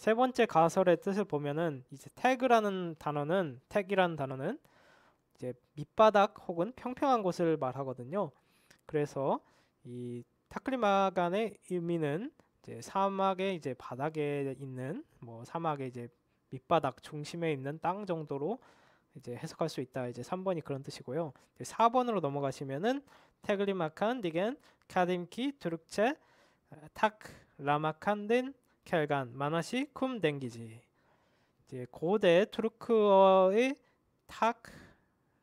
세 번째 가설의 뜻을 보면은 이제 태그라는 단어는 태이라는 단어는 이제 밑바닥 혹은 평평한 곳을 말하거든요. 그래서 이 타클리마간의 의미는 이제 사막의 이제 바닥에 있는 뭐 사막의 이제 밑바닥 중심에 있는 땅 정도로 이제 해석할 수 있다. 이제 3번이 그런 뜻이고요. 4번으로 넘어가시면은 테글리마칸 디겐 카딤키 드룩체 탁 라마칸딘 켈간 마나시 쿰 댕기지 이제 고대 투르크어의 탁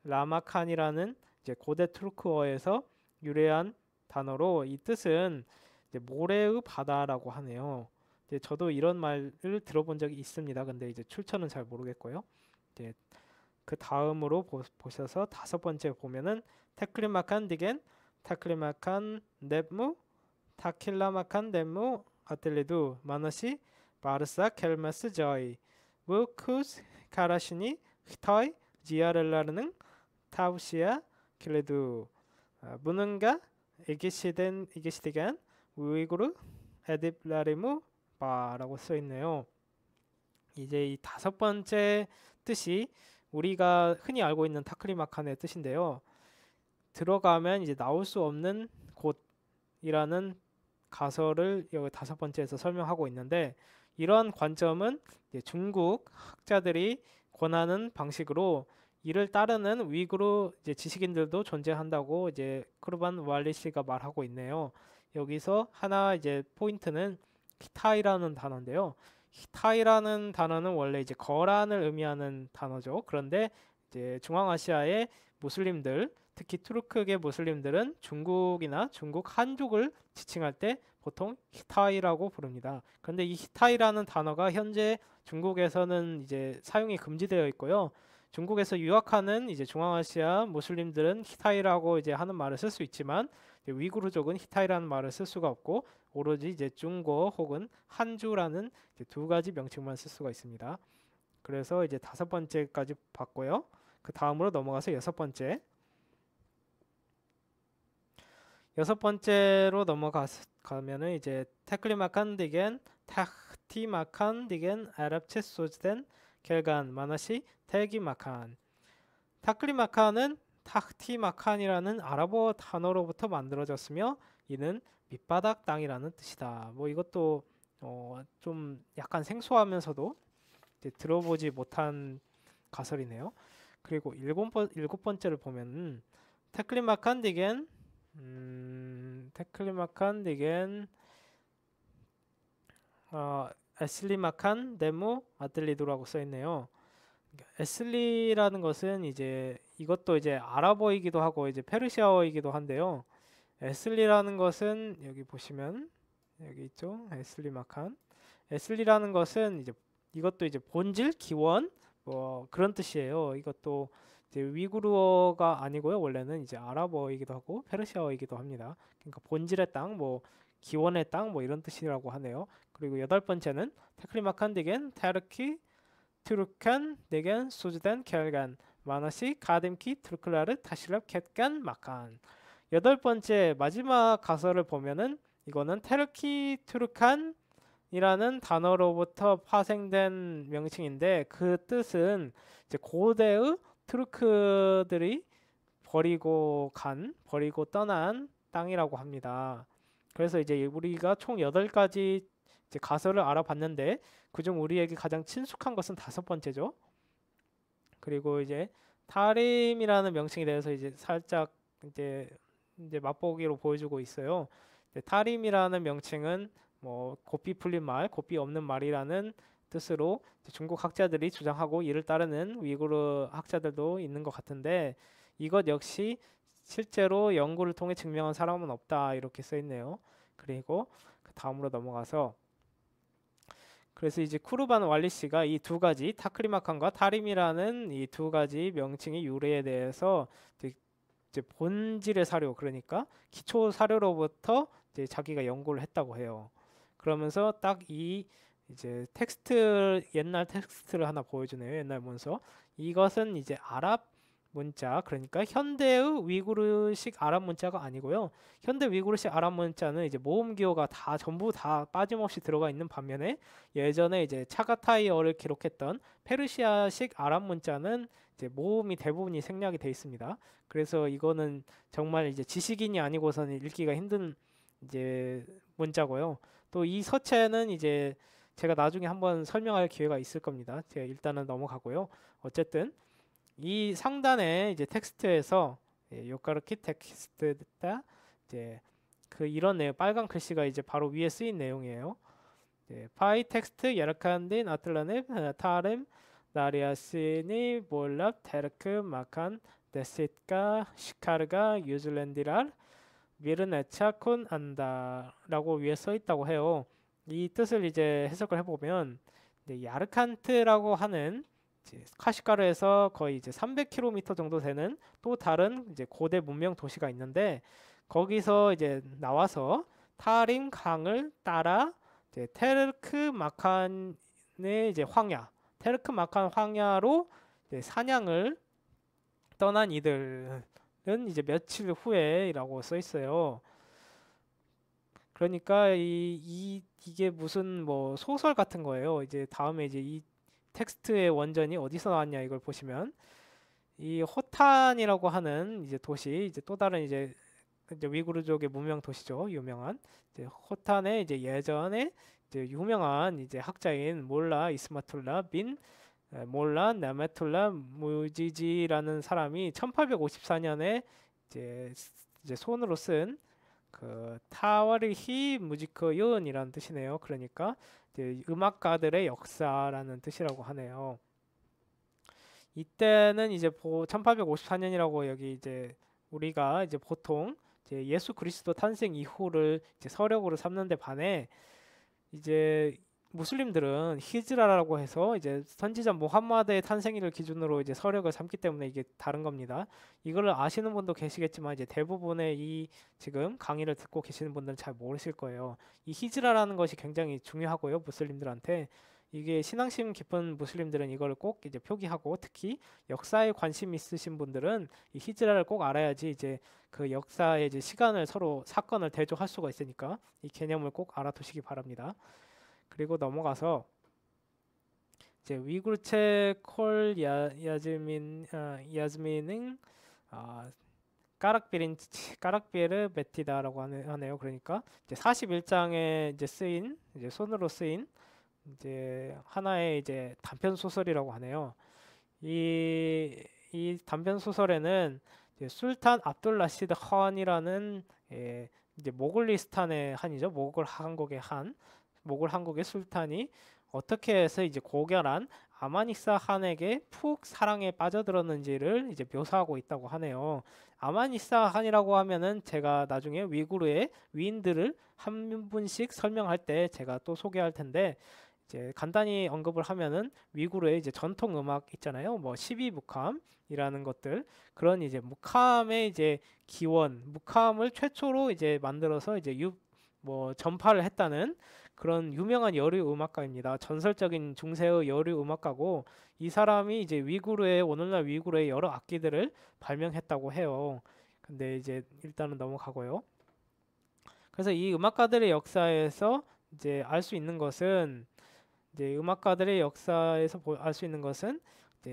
라마칸이라는 이제 고대 투르크어에서 유래한 단어로 이 뜻은 모래의 바다라고 하네요. 이제 저도 이런 말을 들어본 적이 있습니다. 근데 이제 출처는 잘 모르겠고요. 이제 그 다음으로 보, 셔서 다섯 번째 보면은 테클리마칸 디겐, 테클리마칸 넵무, 타킬라마칸 넵무, atelez-vous Manashi Barça kelmesi joy. Bu kuz karashini Hitoy 지하를라는 tavsiye kilidu. Bununla ilgisinden ilgisinden Uygur ediplerimi 바라고 써 있네요. 이제 이 다섯 번째 뜻이 우리가 흔히 알고 있는 타크리마칸의 뜻인데요. 들어가면 이제 나올 수 없는 곳이라는 가설을 여기 다섯 번째에서 설명하고 있는데 이러한 관점은 중국 학자들이 권하는 방식으로 이를 따르는 위구르 지식인들도 존재한다고 이제 크루반 왈리 씨가 말하고 있네요. 여기서 하나 이제 포인트는 히타이라는 단어인데요. 히타이라는 단어는 원래 이제 거란을 의미하는 단어죠. 그런데 이제 중앙아시아의 무슬림들 특히 투르크계 무슬림들은 중국이나 중국 한족을 지칭할 때 보통 히타이라고 부릅니다. 그런데 이 히타이라는 단어가 현재 중국에서는 이제 사용이 금지되어 있고요. 중국에서 유학하는 이제 중앙아시아 무슬림들은 히타이라고 이제 하는 말을 쓸 수 있지만 위구르족은 히타이라는 말을 쓸 수가 없고 오로지 이제 중고 혹은 한주라는 두 가지 명칭만 쓸 수가 있습니다. 그래서 이제 다섯 번째까지 봤고요. 그 다음으로 넘어가서 여섯 번째 여섯 번째로 넘어가면은 이제 테클리마칸 디겐 타티마칸 디겐 아랍체 소즈된 겔간 마나시 테기마칸 타클리마칸은 타티마칸이라는 아랍어 단어로부터 만들어졌으며 이는 밑바닥 땅이라는 뜻이다. 뭐 이것도 어좀 약간 생소하면서도 들어보지 못한 가설이네요. 그리고 일곱, 번, 일곱 번째를 보면은 테클리마칸 디겐 음, 테클리 마칸 디겐 어, 에슬리 마칸 데모 아틀리도라고 써 있네요. 그러니까 에슬리라는 것은 이제 이것도 이제 아랍어이기도 하고 이제 페르시아어이기도 한데요. 에슬리라는 것은 여기 보시면 여기 있죠. 에슬리 마칸. 에슬리라는 것은 이제 이것도 이제 본질, 기원 뭐 그런 뜻이에요. 이것도 이제 위구르어가 아니고요. 원래는 이제 아랍어이기도 하고 페르시아어이기도 합니다. 그러니까 본질의 땅, 뭐 기원의 땅, 뭐 이런 뜻이라고 하네요. 그리고 여덟 번째는 테크리마칸 디겐 테르키 트루칸 디겐 수즈덴 켈간 마나시 가딤키 트루클라르 타시랍 캣간 마칸 여덟 번째 마지막 가설을 보면은 이거는 테르키 트루칸 이라는 단어로부터 파생된 명칭인데 그 뜻은 이제 고대의 트루크들이 버리고 간, 버리고 떠난 땅이라고 합니다. 그래서 이제 우리가 총 8가지 이제 가설을 알아봤는데 그중 우리에게 가장 친숙한 것은 다섯 번째죠. 그리고 이제 타림이라는 명칭에 대해서 이제 살짝 이제 이제 맛보기로 보여주고 있어요. 타림이라는 명칭은 뭐 곱비 풀린 말, 곱비 없는 말이라는 뜻으로 중국 학자들이 주장하고 이를 따르는 위구르 학자들도 있는 것 같은데 이것 역시 실제로 연구를 통해 증명한 사람은 없다 이렇게 써 있네요. 그리고 그 다음으로 넘어가서 그래서 이제 쿠르반 왈리 씨가 이 두 가지 타크리마칸과 타림이라는 이 두 가지 명칭의 유래에 대해서 이제 본질의 사료 그러니까 기초 사료로부터 이제 자기가 연구를 했다고 해요. 그러면서 딱이 이제 텍스트 옛날 텍스트를 하나 보여주네요. 옛날 문서. 이것은 이제 아랍 문자 그러니까 현대의 위구르식 아랍 문자가 아니고요. 현대 위구르식 아랍 문자는 이제 모음 기호가 다 전부 다 빠짐없이 들어가 있는 반면에 예전에 이제 차가타이어를 기록했던 페르시아식 아랍 문자는 이제 모음이 대부분이 생략이 돼 있습니다. 그래서 이거는 정말 이제 지식인이 아니고서는 읽기가 힘든 이제 문자고요. 또 이 서체는 이제 제가 나중에 한번 설명할 기회가 있을 겁니다. 제가 일단은 넘어가고요. 어쨌든 이 상단에 이제 텍스트에서 예, 요가르키 텍스트다 됐 이제 그 이런 내용 빨간 글씨가 이제 바로 위에 쓰인 내용이에요. 예, 파이 텍스트 야르칸딘 아틀라네 타렘 나리아시니 몰랍 테르크 마칸 데시트가 시카르가 유즐랜디랄 미르네차콘 안다라고 위에 써 있다고 해요. 이 뜻을 이제 해석을 해보면 이제 야르칸트라고 하는 카시카르에서 거의 이제 300km 정도 되는 또 다른 이제 고대 문명 도시가 있는데 거기서 이제 나와서 타린 강을 따라 이제 테르크 마칸의 이제 황야 테르크 마칸 황야로 이제 사냥을 떠난 이들은 이제 며칠 후에라고 써 있어요. 그러니까 이, 이 이게 무슨 뭐 소설 같은 거예요. 이제 다음에 이제 이 텍스트의 원전이 어디서 나왔냐 이걸 보시면 이 호탄이라고 하는 이제 도시 이제 또 다른 이제 이제 위구르족의 무명 도시죠. 유명한 이제 호탄의 이제 예전에 이제 유명한 이제 학자인 몰라 이스마툴라 빈 몰라 나메툴라 무지지라는 사람이 1854년에 이제, 이제 손으로 쓴그 타와르히 무지크 요언이라는 뜻이네요. 그러니까 이제 음악가들의 역사라는 뜻이라고 하네요. 이때는 이제 1854년이라고 여기 이제 우리가 이제 보통 이제 예수 그리스도 탄생 이후를 이제 서력으로 삼는데 반해 이제 무슬림들은 히즈라라고 해서 이제 선지자 모함마드의 탄생일을 기준으로 이제 서력을 삼기 때문에 이게 다른 겁니다. 이걸 아시는 분도 계시겠지만 이제 대부분의 이 지금 강의를 듣고 계시는 분들은 잘 모르실 거예요. 이 히즈라라는 것이 굉장히 중요하고요. 무슬림들한테 이게 신앙심 깊은 무슬림들은 이걸 꼭 이제 표기하고 특히 역사에 관심 있으신 분들은 이 히즈라를 꼭 알아야지 이제 그 역사의 이제 시간을 서로 사건을 대조할 수가 있으니까 이 개념을 꼭 알아두시기 바랍니다. 그리고 넘어가서 이제 위구르체 콜 야즈민 어, 야즈민은 아 까락비린 까락비르 메티다라고 하네요. 그러니까 이제 41장에 이제 쓰인 이제 손으로 쓰인 이제 하나의 이제 단편 소설이라고 하네요. 이 이 단편 소설에는 술탄 압둘라시드 허안이라는 예, 이제 모글리스탄의 한이죠. 모골 한국의 한 모골 한국의 술탄이 어떻게 해서 이제 고결한 아마니사 한에게 푹 사랑에 빠져들었는지를 이제 묘사하고 있다고 하네요. 아마니사 한이라고 하면은 제가 나중에 위구르의 위인들을 한 분씩 설명할 때 제가 또 소개할 텐데 이제 간단히 언급을 하면은 위구르의 이제 전통 음악 있잖아요. 뭐 시비 무캄이라는 것들 그런 이제 무캄의 이제 기원 무캄을 최초로 이제 만들어서 이제 유뭐 전파를 했다는 그런 유명한 여류 음악가입니다. 전설적인 중세의 여류 음악가고 이 사람이 이제 위구르의 오늘날 위구르의 여러 악기들을 발명했다고 해요. 근데 이제 일단은 넘어가고요. 그래서 이 음악가들의 역사에서 이제 알 수 있는 것은 이제 음악가들의 역사에서 알 수 있는 것은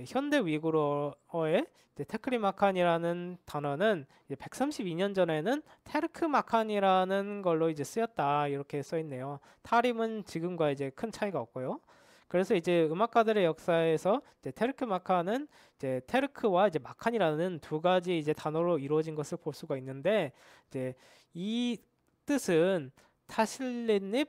현대 위구르어의 테크리마칸이라는 단어는 132년 전에는 테르크마칸이라는 걸로 이제 쓰였다 이렇게 써 있네요. 타림은 지금과 이제 큰 차이가 없고요. 그래서 이제 음악가들의 역사에서 이제 테르크 마칸은 이제 테르크와 이제 마칸이라는 두 가지 이제 단어로 이루어진 것을 볼 수가 있는데 이제 이 뜻은 타실리닙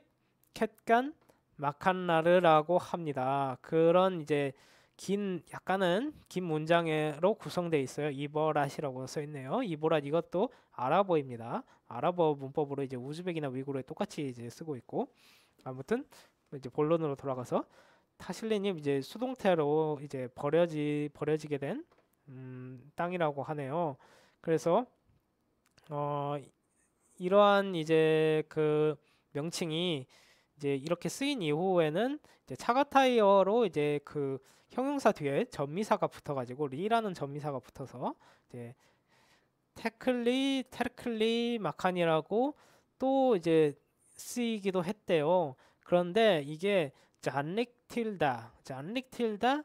캣간 마칸나르라고 합니다. 그런 이제 긴 약간은 긴 문장으로 구성되어 있어요. 이버라시라고 써 있네요. 이보라 이것도 아랍어입니다. 아랍어 문법으로 이제 우즈벡이나 위구르에 똑같이 이제 쓰고 있고 아무튼 이제 본론으로 돌아가서 타실리님 이제 수동태로 이제 버려지 버려지게 된 음, 땅이라고 하네요. 그래서 어 이러한 이제 그 명칭이 이제 이렇게 쓰인 이후에는 이제 차가 타이어로 이제 그 형용사 뒤에 전미사가 붙어가지고 리라는 전미사가 붙어서 이제 테클리 테클리 마칸이라고 또 이제 쓰이기도 했대요. 그런데 이게 잔릭틸다 잔릭틸다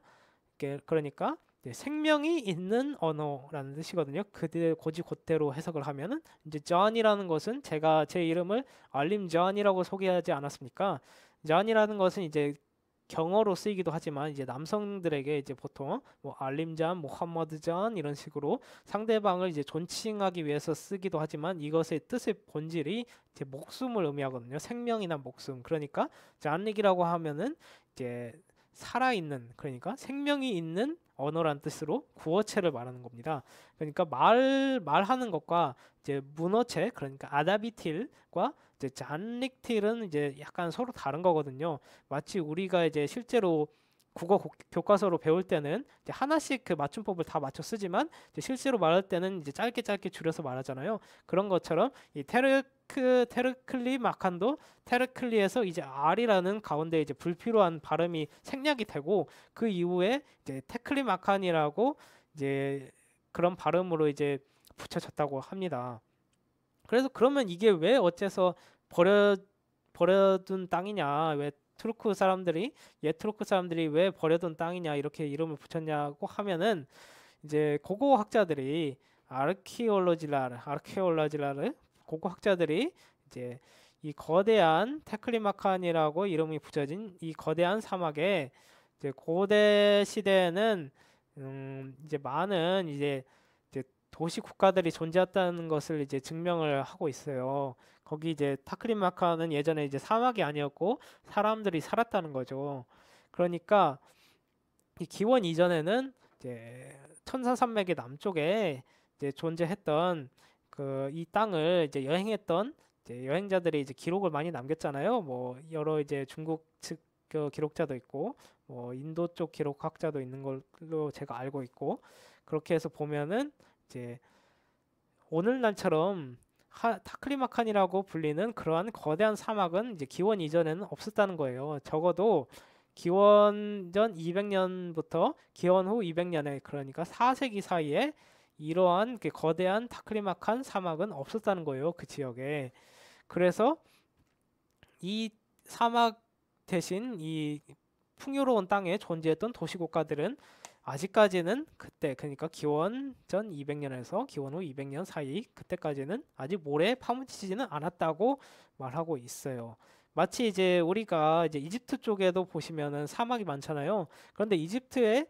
그러니까 생명이 있는 언어라는 뜻이거든요. 그들 고지 곧대로 해석을 하면은 이제 존이라는 것은 제가 제 이름을 알림 존이라고 소개하지 않았습니까? 존이라는 것은 이제 경어로 쓰이기도 하지만 이제 남성들에게 이제 보통 뭐알림전모함머드전 뭐 이런 식으로 상대방을 이제 존칭하기 위해서 쓰기도 하지만 이것의 뜻의 본질이 이제 목숨을 의미하거든요. 생명이나 목숨. 그러니까 잔릭이라고 하면은 이제 살아있는 그러니까 생명이 있는 언어란 뜻으로 구어체를 말하는 겁니다. 그러니까 말 말하는 것과 이제 문어체 그러니까 아다비틸과 이제 잔릭틸은 이제 약간 서로 다른 거거든요. 마치 우리가 이제 실제로 국어 교과서로 배울 때는 이제 하나씩 그 맞춤법을 다 맞춰 쓰지만 실제로 말할 때는 이제 짧게 짧게 줄여서 말하잖아요. 그런 것처럼 이 테르크 테르클리 마칸도 테르클리에서 이제 R이라는 가운데 이제 불필요한 발음이 생략이 되고 그 이후에 이제 테클리 마칸이라고 이제 그런 발음으로 이제 붙여졌다고 합니다. 그래서 그러면 이게 왜 어째서 버려 버려둔 땅이냐 왜 투르크 사람들이 옛 투르크 사람들이 왜 버려둔 땅이냐 이렇게 이름을 붙였냐고 하면은 이제 고고 학자들이 아르키올로지라르 아르키올로지라르 고고 학자들이 이제 이 거대한 테클리마칸이라고 이름이 붙여진 이 거대한 사막에 이제 고대 시대에는 음 이제 많은 이제 도시 국가들이 존재했다는 것을 이제 증명을 하고 있어요. 거기 이제 타크림마카는 예전에 이제 사막이 아니었고 사람들이 살았다는 거죠. 그러니까 이 기원 이전에는 이제 천사 산맥의 남쪽에 이제 존재했던 그 이 땅을 이제 여행했던 이제 여행자들이 이제 기록을 많이 남겼잖아요. 뭐 여러 이제 중국 측 그 기록자도 있고 뭐 인도 쪽 기록학자도 있는 걸로 제가 알고 있고 그렇게 해서 보면은 이제 오늘날처럼 하, 타클리마칸이라고 불리는 그러한 거대한 사막은 이제 기원 이전에는 없었다는 거예요. 적어도 기원전 200년부터 기원 후 200년에 그러니까 4세기 사이에 이러한 그 거대한 타클리마칸 사막은 없었다는 거예요. 그 지역에. 그래서 이 사막 대신 이 풍요로운 땅에 존재했던 도시 국가들은 아직까지는 그때 그러니까 기원전 200년에서 기원 후 200년 사이 그때까지는 아직 모래에 파묻히지는 않았다고 말하고 있어요. 마치 이제 우리가 이제 이집트 쪽에도 보시면은 사막이 많잖아요. 그런데 이집트에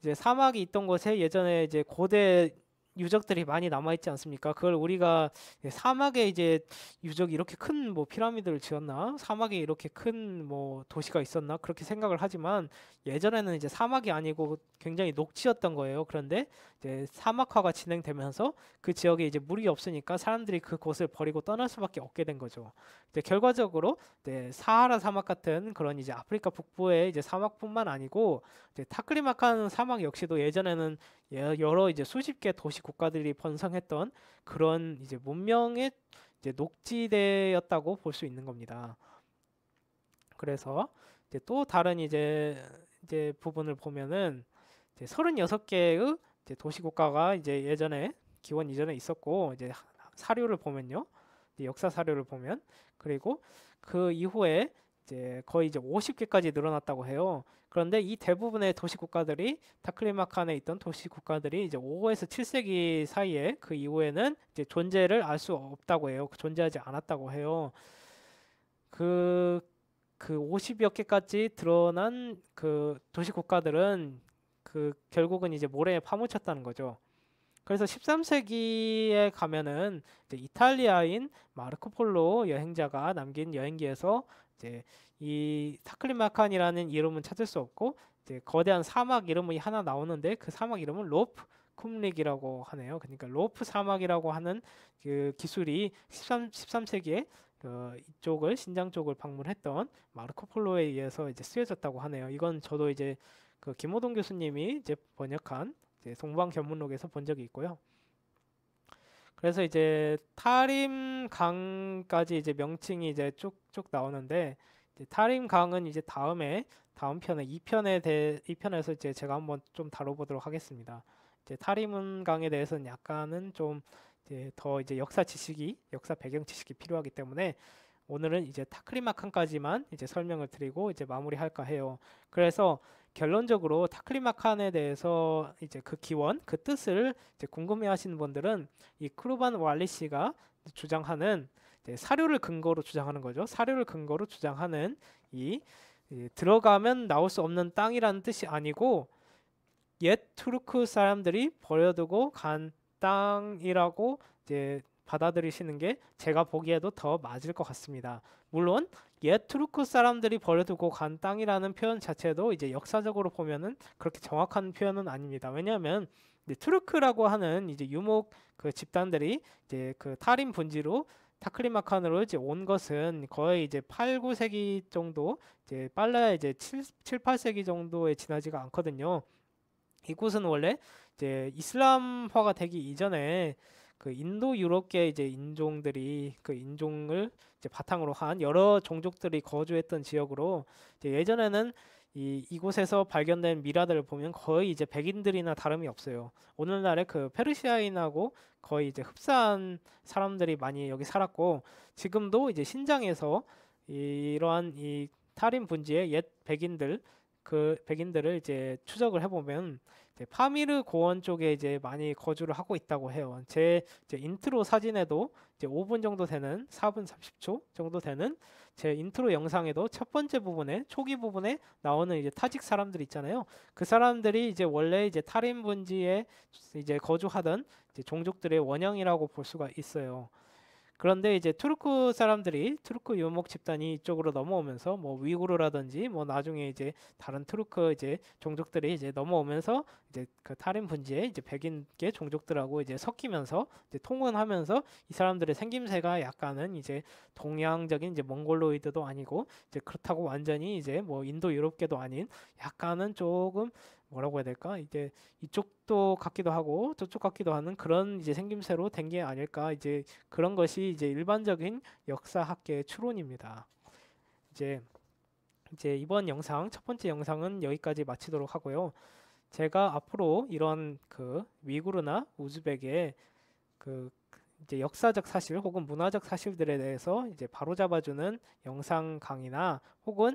이제 사막이 있던 곳에 예전에 이제 고대 유적들이 많이 남아있지 않습니까? 그걸 우리가 사막에 이제 유적이 이렇게 큰 뭐 피라미드를 지었나? 사막에 이렇게 큰 뭐 도시가 있었나? 그렇게 생각을 하지만 예전에는 이제 사막이 아니고 굉장히 녹지였던 거예요. 그런데 이제 사막화가 진행되면서 그 지역에 이제 물이 없으니까 사람들이 그 곳을 버리고 떠날 수밖에 없게 된 거죠. 이제 결과적으로 이제 사하라 사막 같은 그런 이제 아프리카 북부의 이제 사막뿐만 아니고 이제 타클리마칸 사막 역시도 예전에는 예, 여러 이제 수십 개 도시 국가들이 번성했던 그런 이제 문명의 이제 녹지대였다고 볼 수 있는 겁니다. 그래서 이제 또 다른 이제 이제 부분을 보면은 이제 36개의 이제 도시 국가가 이제 예전에 기원 이전에 있었고 이제 사료를 보면요. 이제 역사 사료를 보면 그리고 그 이후에 이제 거의 이제 50개까지 늘어났다고 해요. 그런데 이 대부분의 도시 국가들이 다클리마칸에 있던 도시 국가들이 이제 5에서 7세기 사이에 그 이후에는 이제 존재를 알 수 없다고 해요. 존재하지 않았다고 해요. 그그 그 50여 그 개까지 드러난 그 도시 국가들은 그 결국은 이제 모래에 파묻혔다는 거죠. 그래서 13세기에 가면은 이제 이탈리아인 마르코 폴로 여행자가 남긴 여행기에서 이제 이 타클리마칸이라는 이름은 찾을 수 없고 이제 거대한 사막 이름이 하나 나오는데 그 사막 이름은 로프 쿰릭이라고 하네요. 그러니까 로프 사막이라고 하는 그 기술이 13 13세기에 그 이쪽을 신장 쪽을 방문했던 마르코 폴로에 의해서 이제 쓰여졌다고 하네요. 이건 저도 이제 그 김호동 교수님이 이제 번역한 이제 동방견문록에서 본 적이 있고요. 그래서 이제 타림강까지 이제 명칭이 이제 쭉쭉 나오는데 이제 타림강은 이제 다음에 다음 편에 2편에 대해 2편에서 이제 제가 한번 좀 다뤄보도록 하겠습니다. 이제 타림 강에 대해서는 약간은 좀 이제 더 이제 역사 지식이 역사 배경 지식이 필요하기 때문에 오늘은 이제 타클리마칸까지만 이제 설명을 드리고 이제 마무리할까 해요. 그래서 결론적으로 타클리마칸에 대해서 이제 그 기원, 그 뜻을 이제 궁금해하시는 분들은 이 크루반 왈리 씨가 주장하는 사료를 근거로 주장하는 거죠. 사료를 근거로 주장하는 이 들어가면 나올 수 없는 땅이라는 뜻이 아니고 옛 투르크 사람들이 버려두고 간 땅이라고 이제 받아들이시는 게 제가 보기에도 더 맞을 것 같습니다. 물론 옛 투르크 사람들이 버려두고 간 땅이라는 표현 자체도 이제 역사적으로 보면은 그렇게 정확한 표현은 아닙니다. 왜냐하면 투르크라고 하는 이제 유목 그 집단들이 이제 그 탈인 분지로 타클리마칸으로 이제 온 것은 거의 이제 8, 9세기 정도 이제 빨라야 이제 7, 7 8세기 정도에 지나지가 않거든요. 이곳은 원래 이제 이슬람화가 되기 이전에 그 인도 유럽계 이제 인종들이 그 인종을 이제 바탕으로 한 여러 종족들이 거주했던 지역으로 이제 예전에는 이 이곳에서 발견된 미라들을 보면 거의 이제 백인들이나 다름이 없어요. 오늘날의 그 페르시아인하고 거의 이제 흡사한 사람들이 많이 여기 살았고 지금도 이제 신장에서 이러한 이 탈인 분지의 옛 백인들 그 백인들을 이제 추적을 해보면 네, 파미르 고원 쪽에 이제 많이 거주를 하고 있다고 해요. 제 인트로 사진에도 이제 5분 정도 되는 4분 30초 정도 되는 제 인트로 영상에도 첫 번째 부분에 초기 부분에 나오는 이제 타직 사람들 있잖아요. 그 사람들이 이제 원래 이제 타림 분지에 이제 거주하던 이제 종족들의 원형이라고 볼 수가 있어요. 그런데 이제 투르크 사람들이 투르크 유목 집단이 이쪽으로 넘어오면서 뭐 위구르라든지 뭐 나중에 이제 다른 투르크 이제 종족들이 이제 넘어오면서 이제 그 타림 분지에 이제 백인계 종족들하고 이제 섞이면서 이제 통근하면서 이 사람들의 생김새가 약간은 이제 동양적인 이제 몽골로이드도 아니고 이제 그렇다고 완전히 이제 뭐 인도 유럽계도 아닌 약간은 조금 뭐라고 해야 될까 이제 이쪽도 같기도 하고 저쪽 같기도 하는 그런 이제 생김새로 된 게 아닐까 이제 그런 것이 이제 일반적인 역사학계의 추론입니다. 이제 이제 이번 영상 첫 번째 영상은 여기까지 마치도록 하고요. 제가 앞으로 이런 그 위구르나 우즈벡의 그 이제 역사적 사실 혹은 문화적 사실들에 대해서 이제 바로잡아주는 영상 강의나 혹은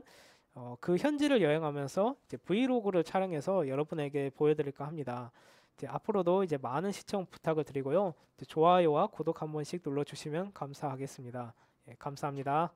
어, 그 현지를 여행하면서 이제 브이로그를 촬영해서 여러분에게 보여드릴까 합니다. 이제 앞으로도 이제 많은 시청 부탁을 드리고요. 좋아요와 구독 한 번씩 눌러주시면 감사하겠습니다. 예, 감사합니다.